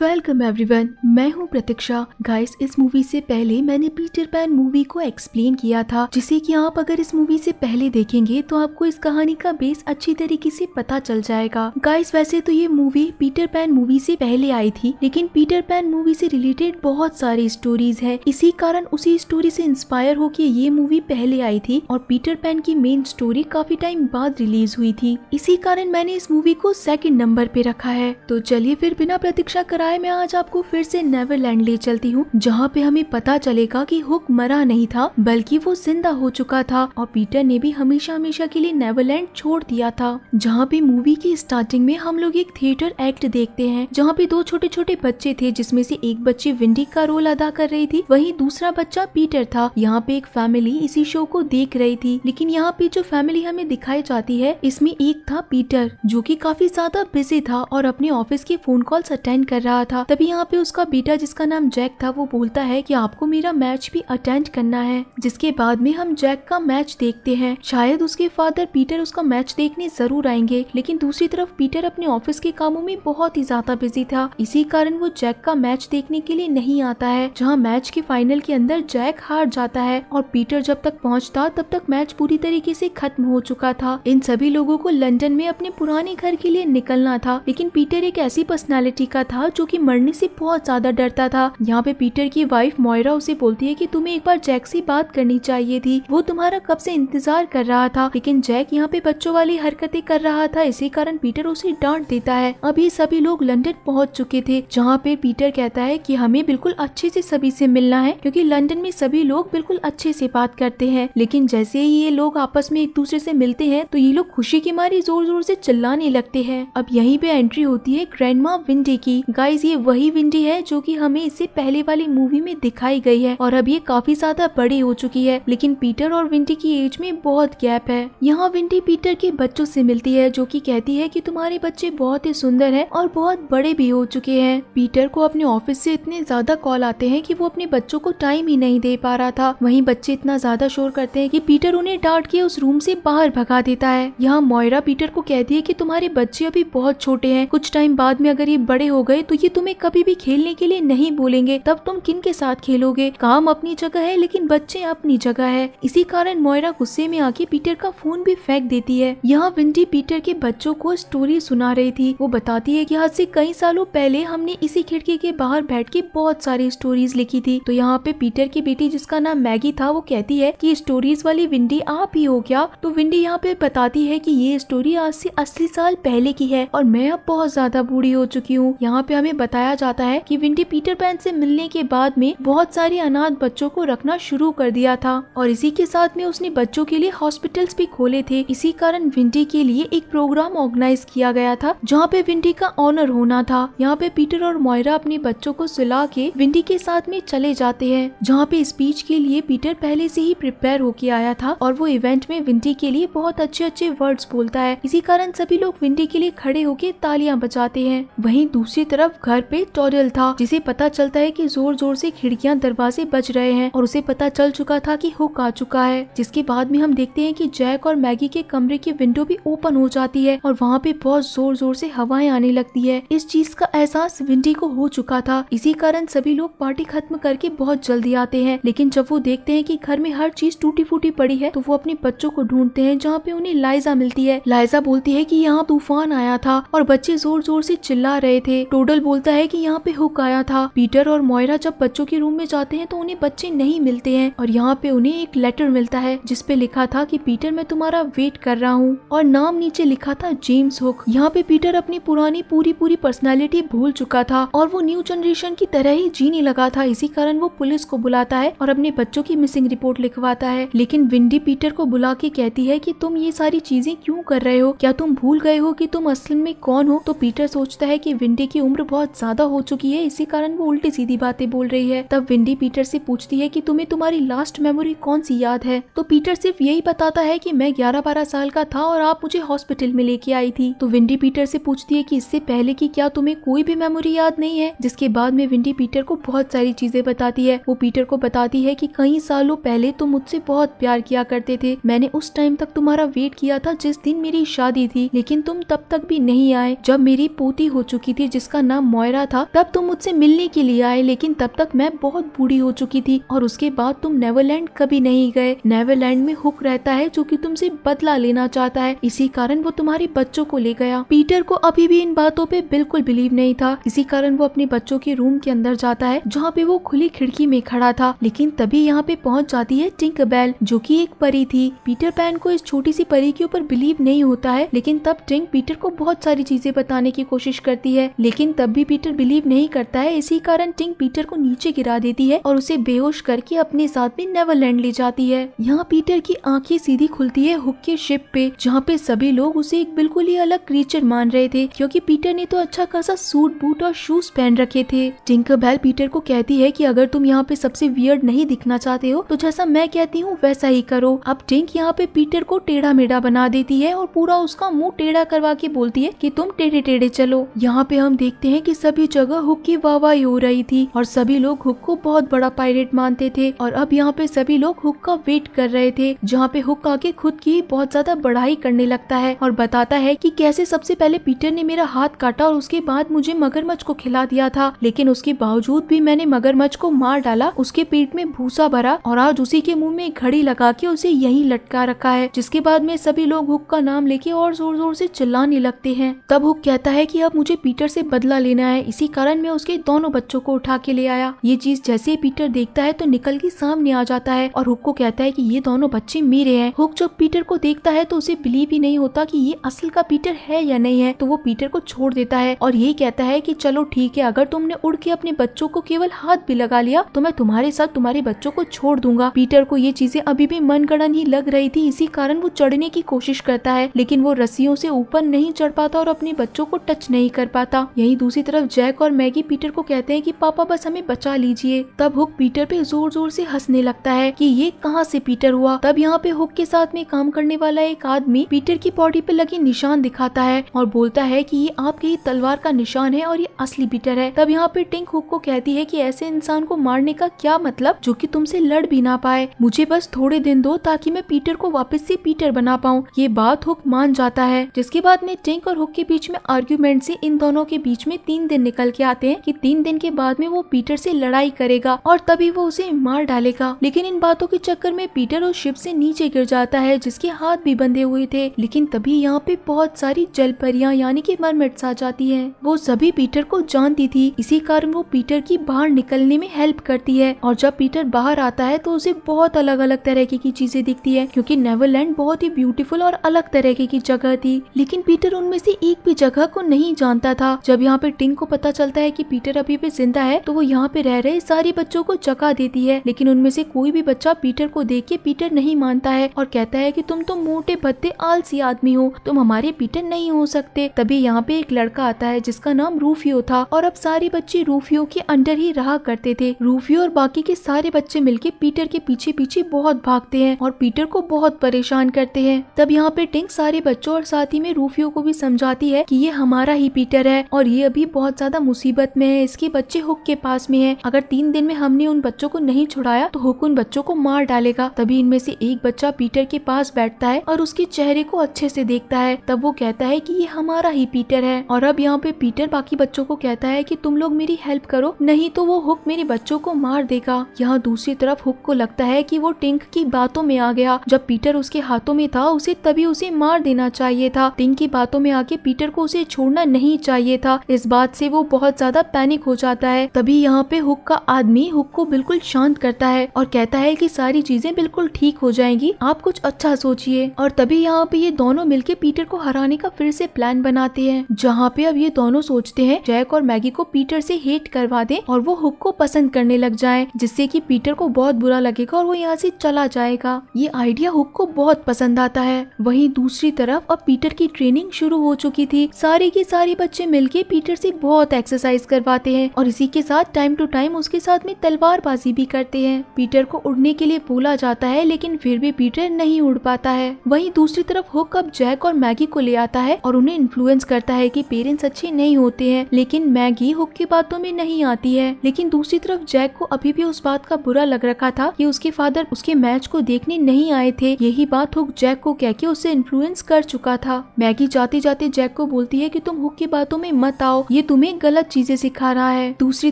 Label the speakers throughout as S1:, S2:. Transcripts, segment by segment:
S1: welcome everyone मैं हूं प्रतीक्षा guys इस मूवी से पहले मैंने पीटर पैन मूवी को एक्सप्लेन किया था जिसे कि आप अगर इस मूवी से पहले देखेंगे तो आपको इस कहानी का बेस अच्छी तरीके से पता चल जाएगा गाइस वैसे तो ये मूवी पीटर पैन मूवी से पहले आई थी लेकिन पीटर पैन मूवी से रिलेटेड बहुत सारी स्टोरीज है इसी कारण उसी स्टोरी से इंस्पायर होकर ये मूवी पहले आई थी और पीटर पैन की मेन स्टोरी काफी टाइम बाद रिलीज हुई थी इसी कारण मैंने इस मूवी को सेकेंड नंबर पे रखा है तो चलिए फिर बिना प्रतीक्षा कर राय में आज आपको फिर से नेवरलैंड ले चलती हूँ जहाँ पे हमें पता चलेगा कि हुक मरा नहीं था बल्कि वो जिंदा हो चुका था और पीटर ने भी हमेशा हमेशा के लिए नेवरलैंड छोड़ दिया था जहाँ पे मूवी की स्टार्टिंग में हम लोग एक थिएटर एक्ट देखते हैं जहाँ पे दो छोटे छोटे बच्चे थे जिसमे से एक बच्चे विंडी का रोल अदा कर रही थी वही दूसरा बच्चा पीटर था यहाँ पे एक फैमिली इसी शो को देख रही थी लेकिन यहाँ पे जो फैमिली हमें दिखाई जाती है इसमें एक था पीटर जो की काफी ज्यादा बिजी था और अपने ऑफिस के फोन कॉल्स अटेंड कर रहा रहा था तभी यहाँ पे उसका बेटा जिसका नाम जैक था वो बोलता है कि आपको मेरा मैच भी अटेंड करना है जिसके बाद में हम जैक का मैच देखते हैं शायद उसके फादर पीटर उसका मैच देखने जरूर आएंगे लेकिन दूसरी तरफ पीटर अपने ऑफिस के कामों में बहुत ही ज्यादा बिजी था इसी कारण वो जैक का मैच देखने के लिए नहीं आता है जहाँ मैच के फाइनल के अंदर जैक हार जाता है और पीटर जब तक पहुँचता तब तक मैच पूरी तरीके ऐसी खत्म हो चुका था इन सभी लोगों को लंदन में अपने पुराने घर के लिए निकलना था लेकिन पीटर एक ऐसी पर्सनैलिटी का था जो कि मरने से बहुत ज्यादा डरता था यहाँ पे पीटर की वाइफ मोयरा उसे बोलती है कि तुम्हें एक बार जैक से बात करनी चाहिए थी वो तुम्हारा कब से इंतजार कर रहा था लेकिन जैक यहाँ पे बच्चों वाली हरकतें कर रहा था इसी कारण पीटर उसे डांट देता है अभी सभी लोग लंडन पहुँच चुके थे जहाँ पे पीटर कहता है की हमें बिल्कुल अच्छे से सभी से मिलना है क्यूँकी लंडन में सभी लोग बिल्कुल अच्छे से बात करते हैं लेकिन जैसे ही ये लोग आपस में एक दूसरे से मिलते हैं तो ये लोग खुशी के मारे जोर जोर से चिल्लाने लगते हैं अब यहीं पे एंट्री होती है ग्रैंडमा विंडे की गाइज ये वही विंडी है जो की हमें इससे पहले वाली मूवी में दिखाई गई है और अब ये काफी ज्यादा बड़ी हो चुकी है लेकिन पीटर और विंडी की एज में बहुत गैप है यहाँ विंडी पीटर के बच्चों से मिलती है जो कि कहती है कि तुम्हारे बच्चे बहुत ही सुंदर हैं और बहुत बड़े भी हो चुके हैं पीटर को अपने ऑफिस से इतने ज्यादा कॉल आते हैं कि वो अपने बच्चों को टाइम ही नहीं दे पा रहा था वहीं बच्चे इतना ज्यादा शोर करते हैं कि पीटर उन्हें डांट के उस रूम से बाहर भगा देता है यहाँ मोयरा पीटर को कहती है कि तुम्हारे बच्चे अभी बहुत छोटे हैं कुछ टाइम बाद में अगर ये बड़े हो गए तो तो ये तुम्हें कभी भी खेलने के लिए नहीं बोलेंगे तब तुम किन के साथ खेलोगे काम अपनी जगह है लेकिन बच्चे अपनी जगह है इसी कारण मोयरा गुस्से में आके पीटर का फोन भी फेंक देती है यहाँ विंडी पीटर के बच्चों को स्टोरी सुना रही थी वो बताती है की आज से कई सालों पहले हमने इसी खिड़की के बाहर बैठ के बहुत सारी स्टोरीज लिखी थी तो यहाँ पे पीटर की बेटी जिसका नाम मैगी था वो कहती है की स्टोरीज वाली विंडी आप ही हो क्या तो विंडी यहाँ पे बताती है की ये स्टोरी आज से अस्सी साल पहले की है और मैं अब बहुत ज्यादा बूढ़ी हो चुकी हूँ यहाँ पे हमें बताया जाता है कि विंडी पीटर पैन से मिलने के बाद में बहुत सारे अनाथ बच्चों को रखना शुरू कर दिया था और इसी के साथ में उसने बच्चों के लिए हॉस्पिटल्स भी खोले थे इसी कारण विंडी के लिए एक प्रोग्राम ऑर्गेनाइज किया गया था जहाँ पे विंडी का ऑनर होना था यहाँ पे पीटर और मोयरा अपने बच्चों को सुला के विंडी के साथ में चले जाते हैं जहाँ पे स्पीच के लिए पीटर पहले से ही प्रिपेयर होके आया था और वो इवेंट में विंडी के लिए बहुत अच्छे अच्छे वर्ड्स बोलता है इसी कारण सभी लोग विंडी के लिए खड़े होके तालियां बजाते हैं वहीं दूसरी तरफ तब घर पे टॉरियल था जिसे पता चलता है कि जोर जोर से खिड़कियां दरवाजे बज रहे हैं और उसे पता चल चुका था कि हुक आ चुका है जिसके बाद में हम देखते हैं कि जैक और मैगी के कमरे की विंडो भी ओपन हो जाती है और वहाँ पे बहुत जोर जोर से हवाएं आने लगती है इस चीज का एहसास विंडी को हो चुका था इसी कारण सभी लोग पार्टी खत्म करके बहुत जल्दी आते हैं लेकिन जब वो देखते हैं कि घर में हर चीज टूटी फूटी पड़ी है तो वो अपने बच्चों को ढूंढते हैं जहाँ पे उन्हें लाइजा मिलती है लाइजा बोलती है की यहाँ तूफान आया था और बच्चे जोर जोर से चिल्ला रहे थे टोडल बोलता है कि यहाँ पे हुक आया था पीटर और मोयरा जब बच्चों के रूम में जाते हैं तो उन्हें बच्चे नहीं मिलते हैं और यहाँ पे उन्हें एक लेटर मिलता है जिसपे लिखा था कि पीटर मैं तुम्हारा वेट कर रहा हूँ और नाम नीचे लिखा था जेम्स हुक यहाँ पे पीटर अपनी पुरानी पूरी पूरी पर्सनैलिटी भूल चुका था और वो न्यू जनरेशन की तरह ही जीने लगा था इसी कारण वो पुलिस को बुलाता है और अपने बच्चों की मिसिंग रिपोर्ट लिखवाता है लेकिन विंडी पीटर को बुला के कहती है की तुम ये सारी चीजें क्यूँ कर रहे हो क्या तुम भूल गए हो की तुम असल में कौन हो तो पीटर सोचता है कि विंडी की उम्र बहुत ज्यादा हो चुकी है इसी कारण वो उल्टी सीधी बातें बोल रही है तब विंडी पीटर से पूछती है कि तुम्हें तुम्हारी लास्ट मेमोरी कौन सी याद है तो पीटर सिर्फ यही बताता है कि मैं 11-12 साल का था और आप मुझे हॉस्पिटल में लेके आई थी तो विंडी पीटर से पूछती है कि इससे पहले की क्या तुम्हें कोई भी मेमोरी याद नहीं है जिसके बाद में विंडी पीटर को बहुत सारी चीजें बताती है वो पीटर को बताती है की कई सालों पहले तुम मुझसे बहुत प्यार किया करते थे मैंने उस टाइम तक तुम्हारा वेट किया था जिस दिन मेरी शादी थी लेकिन तुम तब तक भी नहीं आए जब मेरी पोती हो चुकी थी जिसका नाम नाम मोयरा था तब तुम मुझसे मिलने के लिए आए लेकिन तब तक मैं बहुत बूढ़ी हो चुकी थी और उसके बाद तुम नेवरलैंड कभी नहीं गए नेवरलैंड में हुक रहता है जो कि तुमसे बदला लेना चाहता है इसी कारण वो तुम्हारे बच्चों को ले गया पीटर को अभी भी इन बातों पे बिल्कुल बिलीव नहीं था इसी कारण वो अपने बच्चों के रूम के अंदर जाता है जहाँ पे वो खुली खिड़की में खड़ा था लेकिन तभी यहाँ पे पहुँच जाती है टिंक बैल जो की एक परी थी पीटर पैन को इस छोटी सी परी के ऊपर बिलीव नहीं होता है लेकिन तब टिंक पीटर को बहुत सारी चीजें बताने की कोशिश करती है लेकिन तब भी पीटर बिलीव नहीं करता है इसी कारण टिंग पीटर को नीचे गिरा देती है और उसे बेहोश करके अपने साथ में नेवरलैंड ले जाती है यहाँ पीटर की आंखें सीधी खुलती है हुक के शिप पे जहाँ पे सभी लोग उसे एक बिल्कुल ही अलग क्रीचर मान रहे थे क्योंकि पीटर ने तो अच्छा खासा सूट बूट और शूज पहन रखे थे टिंकर बैल पीटर को कहती है की अगर तुम यहाँ पे सबसे वियर्ड नहीं दिखना चाहते हो तो जैसा मैं कहती हूँ वैसा ही करो अब टिंक यहाँ पे पीटर को टेढ़ा मेढ़ा बना देती है और पूरा उसका मुँह टेढ़ा करवा के बोलती है की तुम टेढ़े टेढ़े चलो यहाँ पे हम देखते हैं हैं कि सभी जगह हुक की वाहवाही हो रही थी और सभी लोग हुक को बहुत बड़ा पायलट मानते थे और अब यहाँ पे सभी लोग हुक का वेट कर रहे थे जहाँ पे हुक आके खुद की बहुत ज्यादा बढ़ाई करने लगता है और बताता है की कैसे सबसे पहले पीटर ने मेरा हाथ काटा और उसके बाद मुझे मगरमच्छ को खिला दिया था लेकिन उसके बावजूद भी मैंने मगरमच्छ को मार डाला उसके पेट में भूसा भरा और आज उसी के मुंह में घड़ी लगा के उसे यही लटका रखा है जिसके बाद में सभी लोग हुक का नाम लेके और जोर जोर से चिल्लाने लगते हैं तब हुक कहता है कि अब मुझे पीटर से बदला लेना है इसी कारण मैं उसके दोनों बच्चों को उठा के ले आया ये चीज जैसे पीटर देखता है तो निकल के सामने आ जाता है और हुक को कहता है की ये दोनों बच्चे मेरे है हुक जब पीटर को देखता है तो उसे बिलीव ही नहीं होता की ये असल का पीटर है या नहीं है तो वो पीटर को छोड़ देता है और यही कहता है की चलो ठीक है अगर तुमने उड़ के अपने बच्चों को केवल हाथ भी लगा लिया तो मैं तुम्हारे साथ तुम्हारे बच्चों को छोड़ दूंगा पीटर को ये चीजें अभी भी मनगणन ही लग रही थी इसी कारण वो चढ़ने की कोशिश करता है लेकिन वो रस्सियों से ऊपर नहीं चढ़ पाता और अपने बच्चों को टच नहीं कर पाता यही दूसरी दूसरी तरफ जैक और मैगी पीटर को कहते हैं कि पापा बस हमें बचा लीजिए तब हुक पीटर पे जोर जोर से हंसने लगता है कि ये कहाँ से पीटर हुआ तब यहाँ पे हुक के साथ में काम करने वाला एक आदमी पीटर की बॉडी पे लगे निशान दिखाता है और बोलता है कि ये आपके ही तलवार का निशान है और ये असली पीटर है तब यहाँ पे टिंक हुक को कहती है कि ऐसे इंसान को मारने का क्या मतलब जो कि तुमसे लड़ भी ना पाए मुझे बस थोड़े दिन दो ताकि मैं पीटर को वापस से पीटर बना पाऊँ ये बात हुक मान जाता है जिसके बाद में टिंक और हुक के बीच में आर्ग्यूमेंट से इन दोनों के बीच में तीन दिन निकल के आते हैं कि तीन दिन के बाद में वो पीटर से लड़ाई करेगा और तभी वो उसे मार डालेगा लेकिन इन बातों के चक्कर में पीटर और शिप से नीचे गिर जाता है जिसके हाथ भी बंधे हुए थे लेकिन तभी यहाँ पे बहुत सारी जल जलपरियां यानी की मरमेट्स आ जाती है वो सभी पीटर को जानती थी इसी कारण वो पीटर की बाहर निकलने में हेल्प करती है और जब पीटर बाहर आता है तो उसे बहुत अलग अलग तरह की चीजें दिखती है क्योंकि नेवरलैंड बहुत ही ब्यूटीफुल और अलग तरह की जगह थी लेकिन पीटर उनमें से एक भी जगह को नहीं जानता था जब यहाँ पे टिंग को पता चलता है कि पीटर अभी भी जिंदा है तो वो यहाँ पे रह रहे सारे बच्चों को चका देती है लेकिन उनमें से कोई भी बच्चा पीटर को देख के पीटर नहीं मानता है और कहता है कि तुम तो मोटे भत्ते आलसी आदमी हो तुम हमारे पीटर नहीं हो सकते तभी यहाँ पे एक लड़का आता है जिसका नाम रूफियो था और अब सारे बच्चे रूफियो के अंडर ही रहा करते थे रूफियो और बाकी के सारे बच्चे मिलके पीटर के पीछे पीछे बहुत भागते हैं और पीटर को बहुत परेशान करते हैं तब यहाँ पे टिंग सारे बच्चों और साथ ही में रूफियो को भी समझाती है कि ये हमारा ही पीटर है और ये अभी भी बहुत ज्यादा मुसीबत में है इसके बच्चे हुक के पास में है अगर तीन दिन में हमने उन बच्चों को नहीं छुड़ाया तो हुक उन बच्चों को मार डालेगा तभी इनमें से एक बच्चा पीटर के पास बैठता है और उसके चेहरे को अच्छे से देखता है तब वो कहता है की ये हमारा ही पीटर है और अब यहाँ पे पीटर बाकी बच्चों को कहता है की तुम लोग मेरी हेल्प करो नहीं तो वो हुक मेरे बच्चों को मार देगा यहाँ दूसरी तरफ हुक को लगता है की वो टिंक की बातों में आ गया जब पीटर उसके हाथों में था उसे तभी उसे मार देना चाहिए था टिंक की बातों में आके पीटर को उसे छोड़ना नहीं चाहिए था इस बात से वो बहुत ज्यादा पैनिक हो जाता है तभी यहाँ पे हुक का आदमी हुक को बिल्कुल शांत करता है और कहता है की सारी चीजें बिल्कुल ठीक हो जाएंगी आप कुछ अच्छा सोचिए और तभी यहाँ पे ये दोनों मिलके पीटर को हराने का फिर से प्लान बनाते हैं जहाँ पे अब ये दोनों सोचते हैं जैक और मैगी को पीटर से हेट करवा दे और वो हुक को पसंद करने लग जाए जिससे की पीटर को बहुत बुरा लगेगा और वो यहाँ से चला जाएगा ये आइडिया हुक को बहुत पसंद आता है वही दूसरी तरफ अब पीटर की ट्रेनिंग शुरू हो चुकी थी सारे के सारे बच्चे मिलके पीटर से बहुत एक्सरसाइज करवाते हैं और इसी के साथ टाइम टू टाइम उसके साथ में तलवारबाजी भी करते हैं पीटर को उड़ने के लिए बोला जाता है लेकिन फिर भी पीटर नहीं उड़ पाता है वही दूसरी तरफ हुक अब जैक और मैगी को ले आता है और उन्हें इन्फ्लुएंस करता है की पेरेंट्स अच्छे नहीं होते हैं लेकिन मैगी हुक की बातों में नहीं आती है लेकिन दूसरी तरफ जैक को अभी भी उस बात का बुरा लग रखा था कि उसके फादर उसके मैच को देखने नहीं आए थे यही बात हुक जैक को कह के उसे इन्फ्लुएंस कर चुका था मैगी जाते जाते जैक को बोलती है कि तुम हुक की बातों में मत आओ ये तुम्हें गलत चीजें सिखा रहा है दूसरी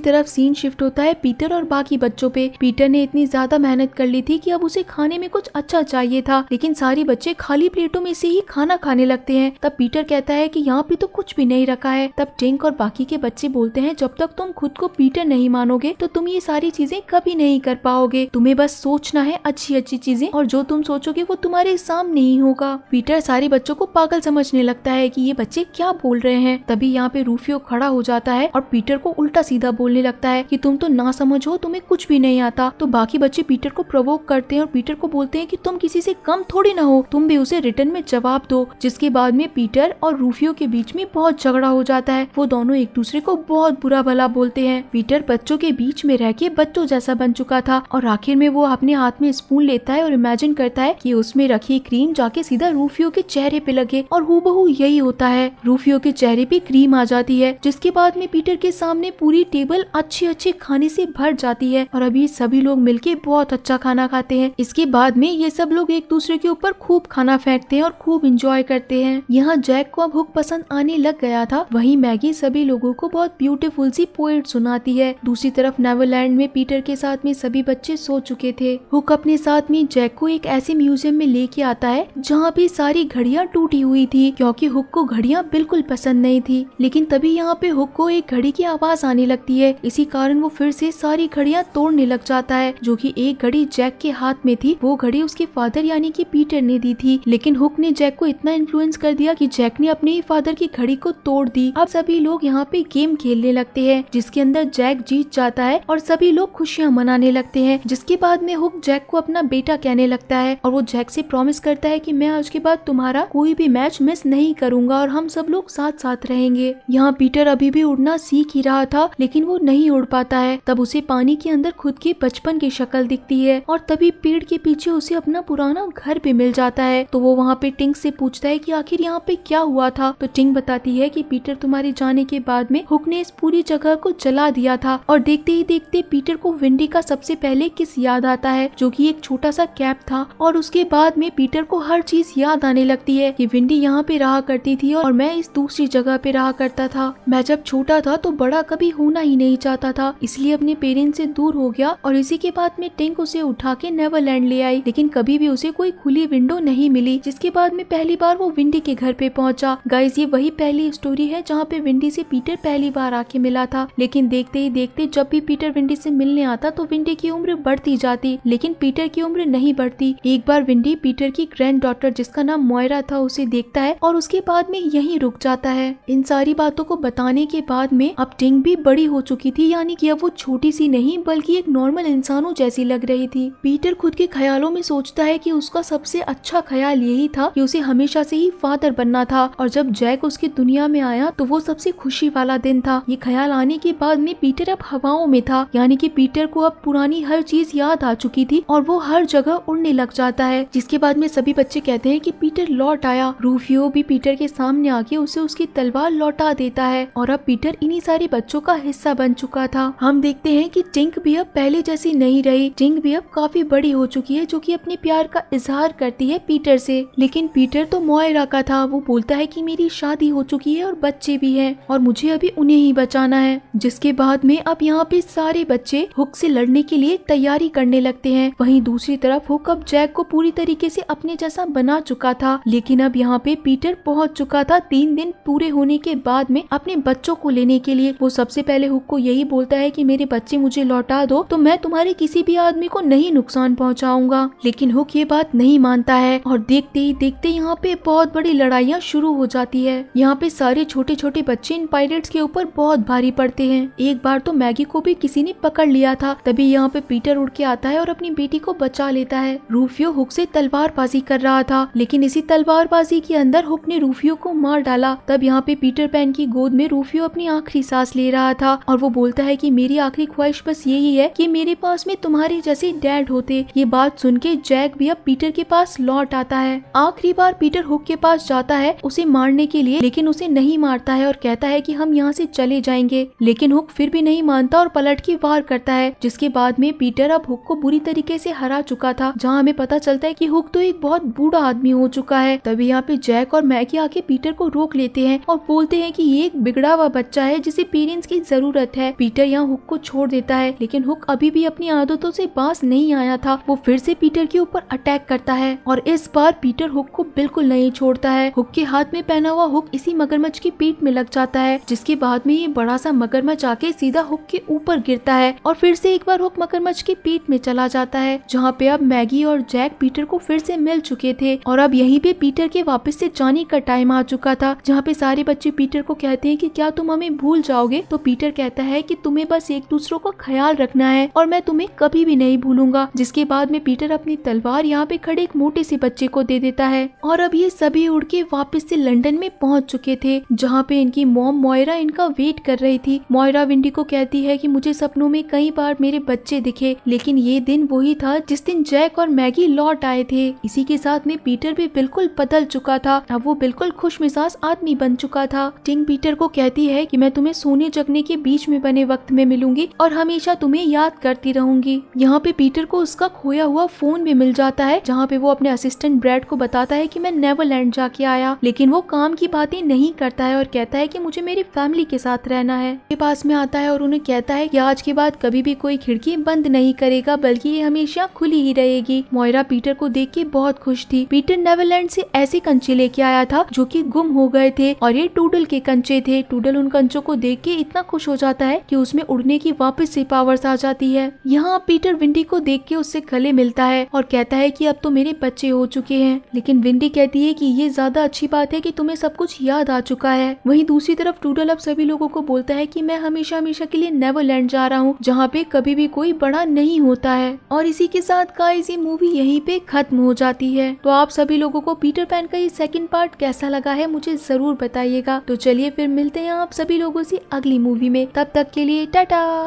S1: तरफ सीन शिफ्ट होता है पीटर और बाकी बच्चों पे पीटर ने इतनी ज्यादा मेहनत कर ली थी कि अब उसे खाने में कुछ अच्छा चाहिए था लेकिन सारे बच्चे खाली प्लेटों में से ही खाना खाने लगते हैं तब पीटर कहता है कि यहाँ पे तो कुछ भी नहीं रखा है तब टेंक और बाकी के बच्चे बोलते हैं जब तक तुम खुद को पीटर नहीं मानोगे तो तुम ये सारी चीजें कभी नहीं कर पाओगे तुम्हें बस सोचना है अच्छी अच्छी चीजें और जो तुम सोचोगे वो तुम्हारे सामने ही होगा पीटर सारे बच्चों को पागल समझने लगता है कि ये बच्चे क्या बोल रहे हैं तभी यहाँ पे रूफियो खड़ा हो जाता है और पीटर को उल्टा सीधा बोलने लगता है कि तुम तो ना समझो तुम्हें कुछ भी नहीं आता तो बाकी बच्चे पीटर को प्रवोक करते हैं और पीटर को बोलते हैं कि तुम किसी से कम थोड़ी ना हो तुम भी उसे रिटर्न में जवाब दो जिसके बाद में पीटर और रूफियो के बीच में बहुत झगड़ा हो जाता है वो दोनों एक दूसरे को बहुत बुरा भला बोलते हैं पीटर बच्चों के बीच में रह के बच्चों जैसा बन चुका था और आखिर में वो अपने हाथ में स्पून लेता है और इमेजिन करता है की उसमें रखी क्रीम जाके सीधा रूफियो के चेहरे पे लगे और हु यही होता है रूफियो के चेहरे पे क्रीम आ जाती है है जिसके बाद में पीटर के सामने पूरी टेबल अच्छे अच्छे खाने से भर जाती है और अभी सभी लोग मिलके बहुत अच्छा खाना खाते हैं इसके बाद में ये सब लोग एक दूसरे के ऊपर खूब खाना फेंकते हैं और खूब इंजॉय करते हैं यहाँ जैक को अब हुक पसंद आने लग गया था वही मैगी सभी लोगो को बहुत ब्यूटीफुल सी पोइट सुनाती है दूसरी तरफ नेवरलैंड में पीटर के साथ में सभी बच्चे सो चुके थे हुक अपने साथ में जैक को एक ऐसे म्यूजियम में लेके आता है जहाँ पे सारी घड़ियाँ टूटी हुई थी क्योंकि हुक को घड़ियाँ बिल्कुल पसंद नहीं थी लेकिन तभी यहाँ पे हुक को एक घड़ी की आवाज आने लगती है इसी कारण वो फिर से सारी घड़ियाँ तोड़ने लग जाता है जो कि एक घड़ी जैक के हाथ में थी वो घड़ी उसके फादर यानी कि पीटर ने दी थी लेकिन हुक ने जैक को इतना इन्फ्लुएंस कर दिया कि जैक ने अपने ही फादर की घड़ी को तोड़ दी अब सभी लोग यहाँ पे गेम खेलने लगते है जिसके अंदर जैक जीत जाता है और सभी लोग खुशियाँ मनाने लगते है जिसके बाद में हुक जैक को अपना बेटा कहने लगता है और वो जैक से प्रॉमिस करता है की मैं आज के बाद तुम्हारा कोई भी मैच मिस नहीं करूंगा और हम सब लोग साथ साथ रहेंगे यहाँ पीटर अभी भी उड़ना सीख ही रहा था लेकिन वो नहीं उड़ पाता है तब उसे पानी के अंदर खुद के बचपन की शक्ल दिखती है और तभी पेड़ के पीछे उसे अपना पुराना घर भी मिल जाता है तो वो वहाँ पे टिंग से पूछता है कि आखिर यहाँ पे क्या हुआ था तो टिंग बताती है कि पीटर तुम्हारे जाने के बाद में हुक ने इस पूरी जगह को जला दिया था और देखते ही देखते पीटर को विंडी का सबसे पहले किस याद आता है जो की एक छोटा सा कैप था और उसके बाद में पीटर को हर चीज याद आने लगती है की विंडी यहाँ पे रहा करती थी और मैं इस दूसरी जगह पे रहा करता था मैं जब छोटा था तो बड़ा कभी होना ही नहीं चाहता था इसलिए अपने पेरेंट्स से दूर हो गया और इसी के बाद में टिंक उसे उठा के नेवरलैंड ले आई लेकिन कभी भी उसे कोई खुली विंडो नहीं मिली जिसके बाद में पहली बार वो विंडी के घर पे पहुंचा गाइज ये वही पहली स्टोरी है जहाँ पे विंडी से पीटर पहली बार आके मिला था लेकिन देखते ही देखते जब भी पीटर विंडी से मिलने आता तो विंडी की उम्र बढ़ती जाती लेकिन पीटर की उम्र नहीं बढ़ती एक बार विंडी पीटर की ग्रैंड डॉटर जिसका नाम मोयरा था उसे देखता है और उसके बाद में यही रुक जाता है इन सारी बातों को बताने के बाद में अब टिंग भी बड़ी हो चुकी थी यानी कि अब वो छोटी सी नहीं बल्कि एक नॉर्मल इंसानों जैसी लग रही थी पीटर खुद के ख्यालों में सोचता है कि उसका सबसे अच्छा ख्याल यही था कि उसे हमेशा से ही फादर बनना था और जब जैक उसकी दुनिया में आया तो वो सबसे खुशी वाला दिन था ये ख्याल आने के बाद में पीटर अब हवाओं में था यानी की पीटर को अब पुरानी हर चीज याद आ चुकी थी और वो हर जगह उड़ने लग जाता है जिसके बाद में सभी बच्चे कहते हैं की पीटर लौट आया रूफियो भी पीटर के सामने आके उसे उसकी तलवार लौटा देता है है और अब पीटर इन्हीं सारे बच्चों का हिस्सा बन चुका था हम देखते हैं कि टिंक भी अब पहले जैसी नहीं रही टिंक भी अब काफी बड़ी हो चुकी है जो कि अपने प्यार का इजहार करती है पीटर से लेकिन पीटर तो मोयरा का था वो बोलता है कि मेरी शादी हो चुकी है और बच्चे भी हैं और मुझे अभी उन्हें ही बचाना है जिसके बाद में अब यहाँ पे सारे बच्चे हुक से लड़ने के लिए तैयारी करने लगते है वही दूसरी तरफ हुक अब जैक को पूरी तरीके से अपने जैसा बना चुका था लेकिन अब यहाँ पे पीटर पहुँच चुका था तीन दिन पूरे होने के बाद में अब अपने बच्चों को लेने के लिए वो सबसे पहले हुक को यही बोलता है कि मेरे बच्चे मुझे लौटा दो तो मैं तुम्हारे किसी भी आदमी को नहीं नुकसान पहुंचाऊंगा लेकिन हुक ये बात नहीं मानता है और देखते ही देखते यहाँ पे बहुत बड़ी लड़ाइयाँ शुरू हो जाती है यहाँ पे सारे छोटे छोटे बच्चे इन पायलट के ऊपर बहुत भारी पड़ते हैं एक बार तो मैगी को भी किसी ने पकड़ लिया था तभी यहाँ पे पीटर उड़ के आता है और अपनी बेटी को बचा लेता है रूफियो हुक से तलवारबाजी कर रहा था लेकिन इसी तलवारबाजी के अंदर हुक ने रूफियो को मार डाला तब यहाँ पे पीटर पैन की गोद गोद में रूफियो अपनी आखिरी सांस ले रहा था और वो बोलता है कि मेरी आखिरी ख्वाहिश बस यही है कि मेरे पास में तुम्हारे जैसे डैड होते ये बात सुन के जैक भी अब पीटर के पास लौट आता है आखिरी बार पीटर हुक के पास जाता है उसे मारने के लिए लेकिन उसे नहीं मारता है और कहता है की हम यहाँ ऐसी चले जाएंगे लेकिन हुक फिर भी नहीं मानता और पलट के वार करता है जिसके बाद में पीटर अब हुक को बुरी तरीके ऐसी हरा चुका था जहाँ हमें पता चलता है की हुक तो एक बहुत बूढ़ा आदमी हो चुका है तभी यहाँ पे जैक और मैकी आके पीटर को रोक लेते हैं और बोलते हैं कि ये एक बिगड़ा हुआ बच्चा है जिसे पेरेंट्स की जरूरत है पीटर यहाँ हुक को छोड़ देता है लेकिन हुक अभी भी अपनी आदतों से पास नहीं आया था वो फिर से पीटर के ऊपर अटैक करता है और इस बार पीटर हुक को बिल्कुल नहीं छोड़ता है हुक के हाथ में पहना हुआ हुक इसी मगरमच्छ की पीठ में लग जाता है जिसके बाद में ये बड़ा सा मगरमच्छ आके सीधा हुक के ऊपर गिरता है और फिर से एक बार हुक मगरमच्छ की पीठ में चला जाता है जहाँ पे अब मैगी और जैक पीटर को फिर से मिल चुके थे और अब यहीं पे पीटर के वापस से जाने का टाइम आ चुका था जहाँ पे सारे बच्चे पीटर को कहते हैं कि क्या तुम हमें भूल जाओगे तो पीटर कहता है कि तुम्हें बस एक दूसरों का ख्याल रखना है और मैं तुम्हें कभी भी नहीं भूलूंगा जिसके बाद में पीटर अपनी तलवार यहाँ पे खड़े एक मोटे से बच्चे को दे देता है और अब ये सभी उड़ के वापिस ऐसी लंडन में पहुँच चुके थे जहाँ पे इनकी मोम मोयरा इनका वेट कर रही थी मोयरा विंडी को कहती है की मुझे सपनों में कई बार मेरे बच्चे दिखे लेकिन ये दिन वही था जिस दिन जैक और मैगी लौट आए थे इसी के साथ में पीटर भी बिल्कुल बदल चुका था अब वो बिल्कुल खुश मिजाज आदमी बन चुका था टिंग पीटर को कहती है कि मैं तुम्हें सोने जगने के बीच में बने वक्त में मिलूंगी और हमेशा तुम्हें याद करती रहूंगी यहाँ पे पीटर को उसका खोया हुआ फोन भी मिल जाता है जहाँ पे वो अपने असिस्टेंट ब्रेड को बताता है की मैं नेवरलैंड जाके आया लेकिन वो काम की बातें नहीं करता है और कहता है की मुझे मेरी फैमिली के साथ रहना है के पास में आता है और उन्हें कहता है की आज के बाद कभी भी कोई खिड़की बंद नहीं करेगा बल्कि ये हमेशा खुली ही रहेगी मोयरा पीटर को देख के बहुत खुश थी पीटर नेवरलैंड से ऐसे कंचे लेके आया था जो कि गुम हो गए थे और ये टूडल के कंचे थे थे टूडल उन कंचों को देख के इतना खुश हो जाता है कि उसमें उड़ने की वापस से पावर्स आ जाती है यहाँ पीटर विंडी को देख के उससे गले मिलता है और कहता है कि अब तो मेरे बच्चे हो चुके हैं लेकिन विंडी कहती है कि ये ज्यादा अच्छी बात है कि तुम्हें सब कुछ याद आ चुका है वहीं दूसरी तरफ टूडल अब सभी लोगों को बोलता है की मैं हमेशा हमेशा के लिए नेवरलैंड जा रहा हूँ जहाँ पे कभी भी कोई बड़ा नहीं होता है और इसी के साथ गाइस ये मूवी यहीं पे खत्म हो जाती है तो आप सभी लोगों को पीटर पैन का ये सेकेंड पार्ट कैसा लगा है मुझे जरूर बताइएगा तो चलिए फिर मिलते हैं आप सभी लोगों से अगली मूवी में तब तक के लिए टाटा